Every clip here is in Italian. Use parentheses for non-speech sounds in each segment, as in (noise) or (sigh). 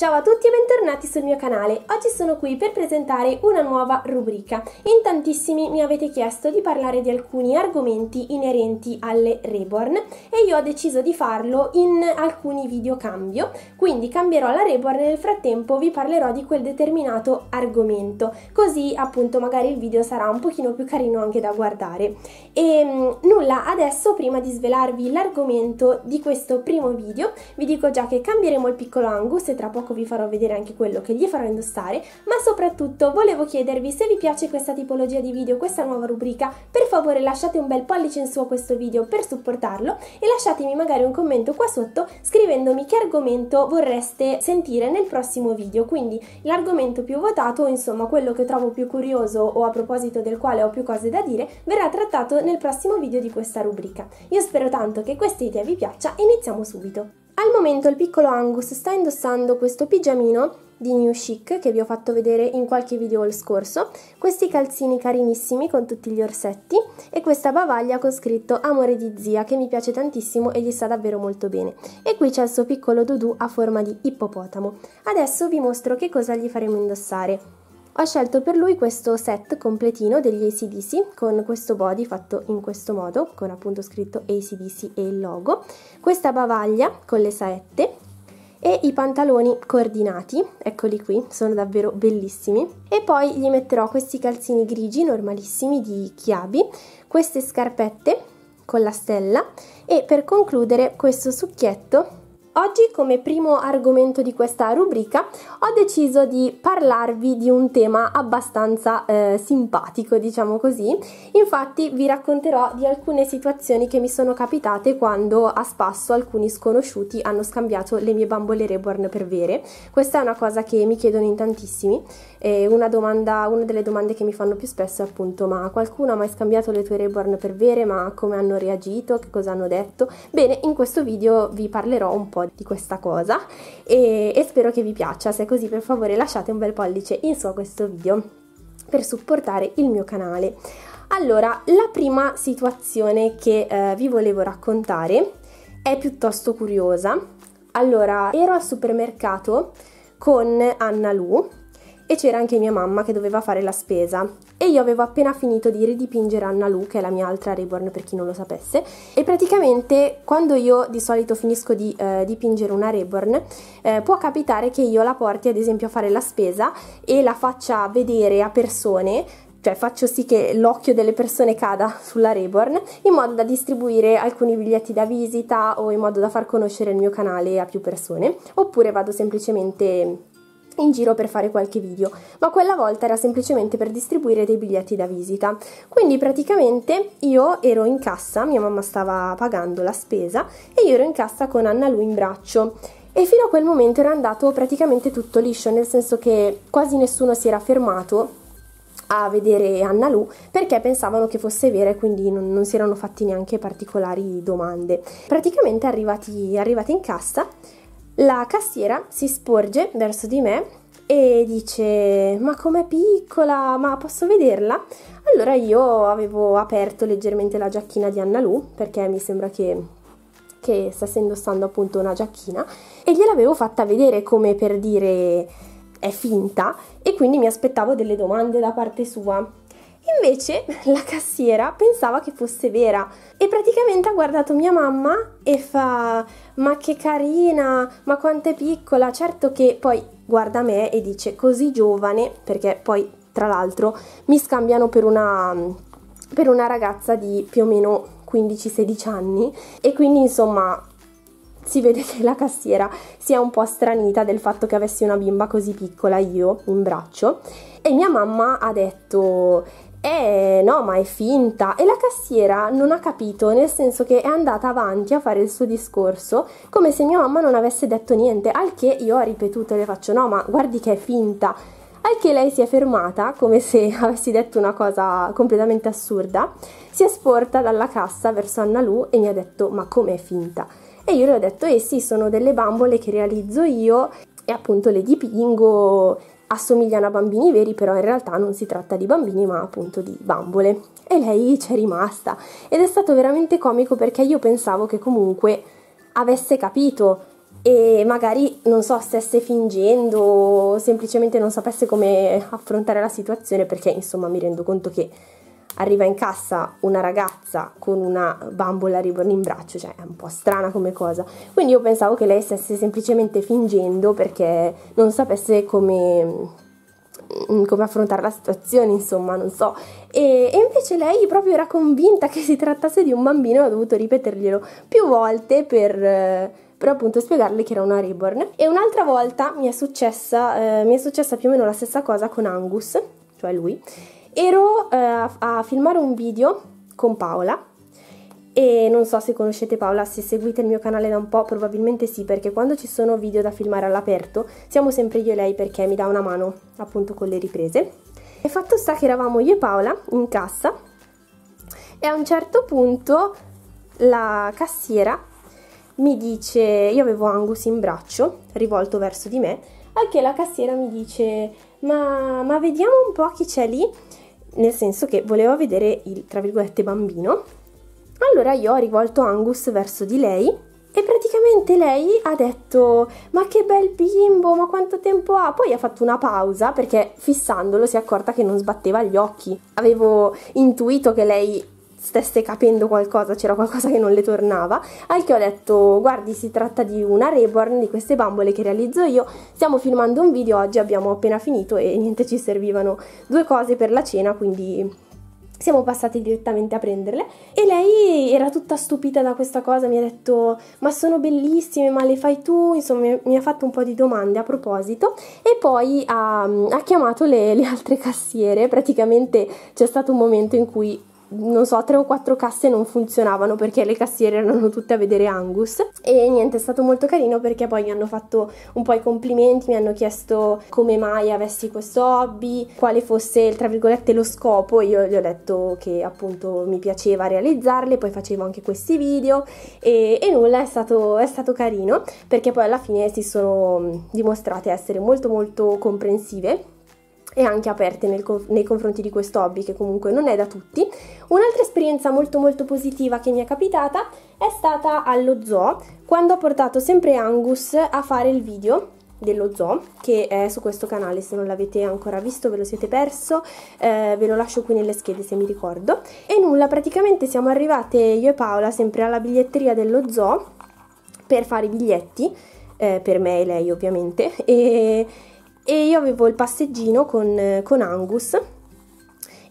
Ciao a tutti e bentornati sul mio canale. Oggi sono qui per presentare una nuova rubrica. In tantissimi mi avete chiesto di parlare di alcuni argomenti inerenti alle Reborn e io ho deciso di farlo in alcuni video cambio, quindi cambierò la Reborn e nel frattempo vi parlerò di quel determinato argomento, così appunto magari il video sarà un pochino più carino anche da guardare. E ehm, nulla, adesso prima di svelarvi l'argomento di questo primo video, vi dico già che cambieremo il piccolo Angus e tra poco gioco, vi farò vedere anche quello che gli farò indossare, ma soprattutto volevo chiedervi se vi piace questa tipologia di video, questa nuova rubrica, per favore lasciate un bel pollice in su a questo video per supportarlo e lasciatemi magari un commento qua sotto scrivendomi che argomento vorreste sentire nel prossimo video, quindi l'argomento più votato, insomma quello che trovo più curioso o a proposito del quale ho più cose da dire, verrà trattato nel prossimo video di questa rubrica. Io spero tanto che questa idea vi piaccia iniziamo subito! Al momento il piccolo Angus sta indossando questo pigiamino di New Chic che vi ho fatto vedere in qualche video il scorso, questi calzini carinissimi con tutti gli orsetti e questa bavaglia con scritto Amore di zia che mi piace tantissimo e gli sta davvero molto bene. E qui c'è il suo piccolo Dudu a forma di ippopotamo. Adesso vi mostro che cosa gli faremo indossare. Ho scelto per lui questo set completino degli ACDC con questo body fatto in questo modo, con appunto scritto ACDC e il logo, questa bavaglia con le saette e i pantaloni coordinati, eccoli qui, sono davvero bellissimi. E poi gli metterò questi calzini grigi normalissimi di chiavi, queste scarpette con la stella e per concludere questo succhietto Oggi come primo argomento di questa rubrica ho deciso di parlarvi di un tema abbastanza eh, simpatico, diciamo così. Infatti vi racconterò di alcune situazioni che mi sono capitate quando a spasso alcuni sconosciuti hanno scambiato le mie bambole Reborn per vere. Questa è una cosa che mi chiedono in tantissimi e una, domanda, una delle domande che mi fanno più spesso è appunto ma qualcuno ha mai scambiato le tue Reborn per vere? Ma come hanno reagito? Che cosa hanno detto? Bene, in questo video vi parlerò un po' po' di questa cosa e, e spero che vi piaccia, se è così per favore lasciate un bel pollice in su a questo video per supportare il mio canale. Allora, la prima situazione che eh, vi volevo raccontare è piuttosto curiosa. Allora, ero al supermercato con Anna Lu e c'era anche mia mamma che doveva fare la spesa e io avevo appena finito di ridipingere Anna Lu, che è la mia altra Reborn per chi non lo sapesse e praticamente quando io di solito finisco di eh, dipingere una Reborn eh, può capitare che io la porti ad esempio a fare la spesa e la faccia vedere a persone cioè faccio sì che l'occhio delle persone cada sulla Reborn in modo da distribuire alcuni biglietti da visita o in modo da far conoscere il mio canale a più persone oppure vado semplicemente in giro per fare qualche video, ma quella volta era semplicemente per distribuire dei biglietti da visita. Quindi praticamente io ero in cassa, mia mamma stava pagando la spesa e io ero in cassa con Anna Lu in braccio. E fino a quel momento era andato praticamente tutto liscio, nel senso che quasi nessuno si era fermato a vedere Anna Lu perché pensavano che fosse vera e quindi non, non si erano fatti neanche particolari domande. Praticamente arrivati, arrivati in cassa la cassiera si sporge verso di me e dice ma com'è piccola, ma posso vederla? Allora io avevo aperto leggermente la giacchina di Anna Lu perché mi sembra che, che stesse indossando appunto una giacchina e gliel'avevo fatta vedere come per dire è finta e quindi mi aspettavo delle domande da parte sua Invece (laughs) la cassiera pensava che fosse vera e praticamente ha guardato mia mamma e fa ma che carina, ma quanto è piccola, certo che poi guarda me e dice così giovane, perché poi tra l'altro mi scambiano per una, per una ragazza di più o meno 15-16 anni e quindi insomma si vede che la cassiera si è un po' stranita del fatto che avessi una bimba così piccola io in braccio e mia mamma ha detto eh no, ma è finta. E la cassiera non ha capito, nel senso che è andata avanti a fare il suo discorso come se mia mamma non avesse detto niente, al che io ho ripetuto e le faccio no, ma guardi che è finta. Al che lei si è fermata, come se (laughs) avessi detto una cosa completamente assurda, si è sporta dalla cassa verso Anna Lu e mi ha detto ma com'è finta? E io le ho detto eh sì, sono delle bambole che realizzo io e appunto le dipingo assomigliano a bambini veri, però in realtà non si tratta di bambini, ma appunto di bambole. E lei c'è rimasta ed è stato veramente comico perché io pensavo che comunque avesse capito e magari non so, stesse fingendo o semplicemente non sapesse come affrontare la situazione perché insomma mi rendo conto che arriva in cassa una ragazza con una bambola riborn in braccio, cioè è un po' strana come cosa. Quindi io pensavo che lei stesse semplicemente fingendo perché non sapesse come mm, come affrontare la situazione, insomma, non so. E, e, invece lei proprio era convinta che si trattasse di un bambino e ha dovuto ripeterglielo più volte per, eh, per appunto spiegarle che era una Reborn. E un'altra volta mi è, successa, eh, mi è successa più o meno la stessa cosa con Angus, cioè lui ero eh, a filmare un video con Paola e non so se conoscete Paola, se seguite il mio canale da un po' probabilmente sì, perché quando ci sono video da filmare all'aperto siamo sempre io e lei perché mi dà una mano appunto con le riprese. E fatto sta che eravamo io e Paola in cassa e a un certo punto la cassiera mi dice, io avevo Angus in braccio, rivolto verso di me, al la cassiera mi dice, ma, ma vediamo un po' chi c'è lì nel senso che volevo vedere il, tra virgolette, bambino. Allora io ho rivolto Angus verso di lei e praticamente lei ha detto: Ma che bel bimbo, ma quanto tempo ha? Poi ha fatto una pausa perché fissandolo si è accorta che non sbatteva gli occhi. Avevo intuito che lei stesse capendo qualcosa, c'era qualcosa che non le tornava, al che ho detto guardi si tratta di una Reborn, di queste bambole che realizzo io, stiamo filmando un video oggi, abbiamo appena finito e niente ci servivano due cose per la cena, quindi siamo passati direttamente a prenderle e lei era tutta stupita da questa cosa, mi ha detto ma sono bellissime, ma le fai tu? Insomma mi ha fatto un po' di domande a proposito e poi ha, ha chiamato le, le altre cassiere, praticamente c'è stato un momento in cui non so, tre o quattro casse non funzionavano perché le cassiere erano tutte a vedere Angus. E niente, è stato molto carino perché poi mi hanno fatto un po' i complimenti, mi hanno chiesto come mai avessi questo hobby, quale fosse, tra virgolette, lo scopo. Io gli ho detto che appunto mi piaceva realizzarle, poi facevo anche questi video e, e nulla, è stato, è stato carino perché poi alla fine si sono dimostrate essere molto molto comprensive e anche aperte nel, nei confronti di questo hobby che comunque non è da tutti. Un'altra esperienza molto molto positiva che mi è capitata è stata allo zoo quando ho portato sempre Angus a fare il video dello zoo che è su questo canale se non l'avete ancora visto ve lo siete perso eh, ve lo lascio qui nelle schede se mi ricordo e nulla praticamente siamo arrivate io e Paola sempre alla biglietteria dello zoo per fare i biglietti eh, per me e lei ovviamente e e io avevo il passeggino con, eh, con Angus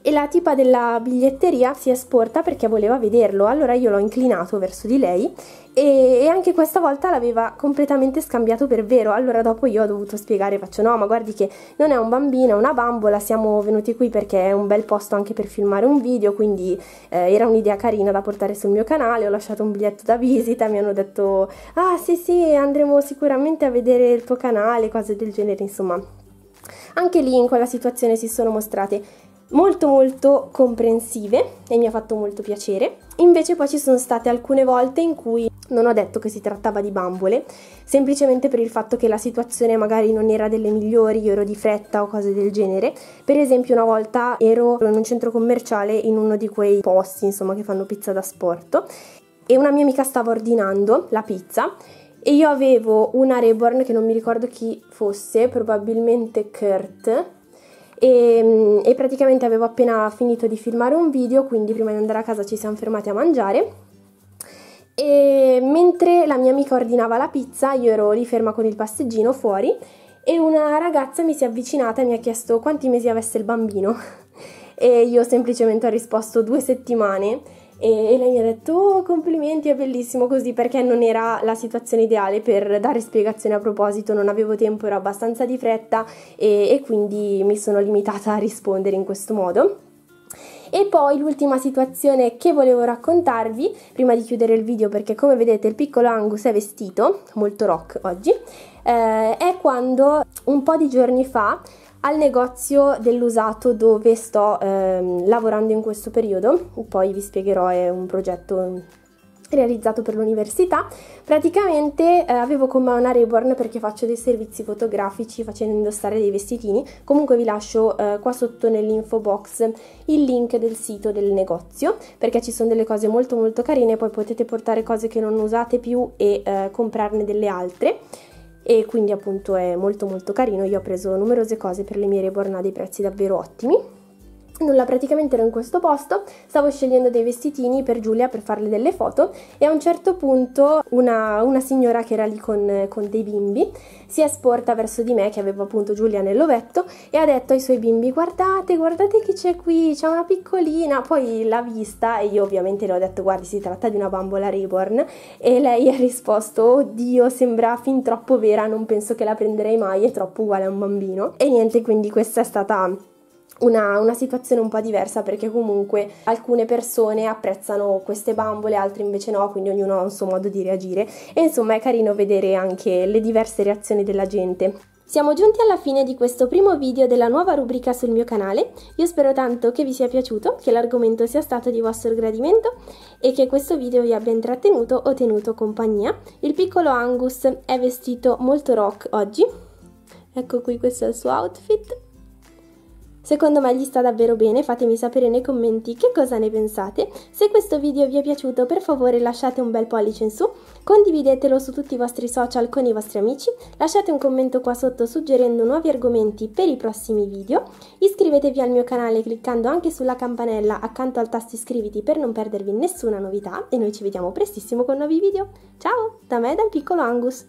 e la tipa della biglietteria si è sporta perché voleva vederlo, allora io l'ho inclinato verso di lei e, e anche questa volta l'aveva completamente scambiato per vero. Allora dopo io ho dovuto spiegare, faccio no, ma guardi che non è un bambino, è una bambola, siamo venuti qui perché è un bel posto anche per filmare un video, quindi eh, era un'idea carina da portare sul mio canale, ho lasciato un biglietto da visita, mi hanno detto ah sì sì andremo sicuramente a vedere il tuo canale, cose del genere, insomma. Anche lì in quella situazione si sono mostrate molto molto comprensive e mi ha fatto molto piacere. Invece poi ci sono state alcune volte in cui non ho detto che si trattava di bambole, semplicemente per il fatto che la situazione magari non era delle migliori, io ero di fretta o cose del genere. Per esempio una volta ero in un centro commerciale in uno di quei posti, insomma, che fanno pizza da sporto e una mia amica stava ordinando la pizza e io avevo una Reborn che non mi ricordo chi fosse, probabilmente Kurt, e, e praticamente avevo appena finito di filmare un video, quindi prima di andare a casa ci siamo fermati a mangiare e mentre la mia amica ordinava la pizza, io ero lì ferma con il passeggino fuori e una ragazza mi si è avvicinata e mi ha chiesto quanti mesi avesse il bambino. (laughs) E io semplicemente ho risposto due settimane e, lei mi ha detto, oh, complimenti, è bellissimo così, perché non era la situazione ideale per dare spiegazioni a proposito, non avevo tempo, ero abbastanza di fretta e, e quindi mi sono limitata a rispondere in questo modo. E poi l'ultima situazione che volevo raccontarvi prima di chiudere il video perché come vedete il piccolo Angus è vestito, molto rock oggi, eh, è quando un po' di giorni fa al negozio dell'usato dove sto ehm, lavorando in questo periodo, poi vi spiegherò, è un progetto realizzato per l'università. Praticamente eh, avevo con me una Reborn perché faccio dei servizi fotografici facendo indossare dei vestitini. Comunque vi lascio eh, qua sotto nell'info box il link del sito del negozio perché ci sono delle cose molto molto carine, poi potete portare cose che non usate più e eh, comprarne delle altre e quindi appunto è molto molto carino, io ho preso numerose cose per le mie reborn a dei prezzi davvero ottimi Nulla, praticamente ero in questo posto, stavo scegliendo dei vestitini per Giulia per farle delle foto e a un certo punto una, una signora che era lì con, con, dei bimbi si è sporta verso di me che avevo appunto Giulia nell'ovetto e ha detto ai suoi bimbi guardate, guardate chi c'è qui, c'è una piccolina, poi l'ha vista e io ovviamente le ho detto guardi si tratta di una bambola reborn e lei ha risposto oddio sembra fin troppo vera, non penso che la prenderei mai, è troppo uguale a un bambino e niente quindi questa è stata una, una, situazione un po' diversa perché comunque alcune persone apprezzano queste bambole, altre invece no, quindi ognuno ha un suo modo di reagire e insomma è carino vedere anche le diverse reazioni della gente. Siamo giunti alla fine di questo primo video della nuova rubrica sul mio canale, io spero tanto che vi sia piaciuto, che l'argomento sia stato di vostro gradimento e che questo video vi abbia intrattenuto o tenuto compagnia. Il piccolo Angus è vestito molto rock oggi, ecco qui questo è il suo outfit Secondo me gli sta davvero bene, fatemi sapere nei commenti che cosa ne pensate. Se questo video vi è piaciuto per favore lasciate un bel pollice in su, condividetelo su tutti i vostri social con i vostri amici, lasciate un commento qua sotto suggerendo nuovi argomenti per i prossimi video, iscrivetevi al mio canale cliccando anche sulla campanella accanto al tasto iscriviti per non perdervi nessuna novità e noi ci vediamo prestissimo con nuovi video. Ciao, da me e dal piccolo Angus!